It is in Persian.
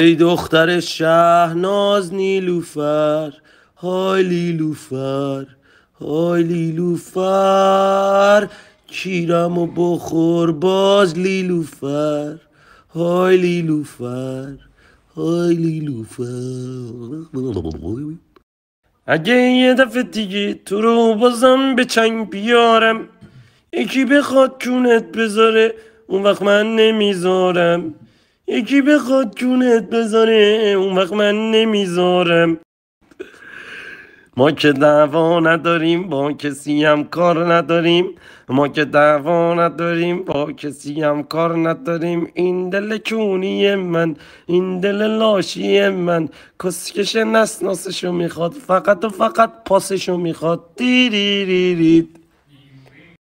ای دختر شهناز نیلوفر های لیلوفر های لیلوفر کیرم و بخور باز لیلوفر های لیلوفر های لیلوفر اگه یه دفعه دیگه تو رو بازم به چنگ بیارم یکی بخواد کونت بذاره اون وقت من نمیذارم یکی بخواد جونت بذاره اون وقت من نمیذارم ما که دعوا نداریم با کسی هم کار نداریم ما که دعوا نداریم با کسی هم کار نداریم این دل کونی من این دل لاشی من کسکش نسناسشو میخواد فقط و فقط پاسشو میخواد دیری ری ری